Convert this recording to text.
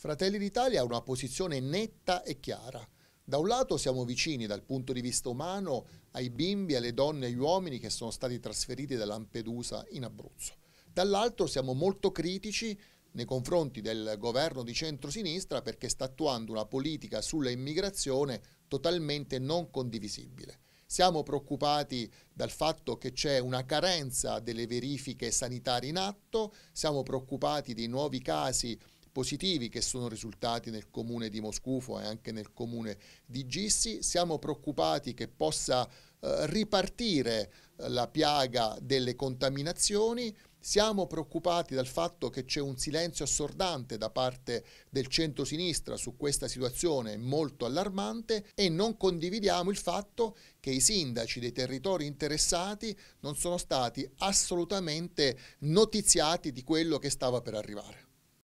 Fratelli d'Italia ha una posizione netta e chiara. Da un lato siamo vicini dal punto di vista umano ai bimbi, alle donne e agli uomini che sono stati trasferiti da Lampedusa in Abruzzo. Dall'altro siamo molto critici nei confronti del governo di centrosinistra perché sta attuando una politica sulla immigrazione totalmente non condivisibile. Siamo preoccupati dal fatto che c'è una carenza delle verifiche sanitarie in atto, siamo preoccupati dei nuovi casi positivi che sono risultati nel comune di Moscufo e anche nel comune di Gissi. Siamo preoccupati che possa eh, ripartire eh, la piaga delle contaminazioni. Siamo preoccupati dal fatto che c'è un silenzio assordante da parte del centro-sinistra su questa situazione molto allarmante e non condividiamo il fatto che i sindaci dei territori interessati non sono stati assolutamente notiziati di quello che stava per arrivare.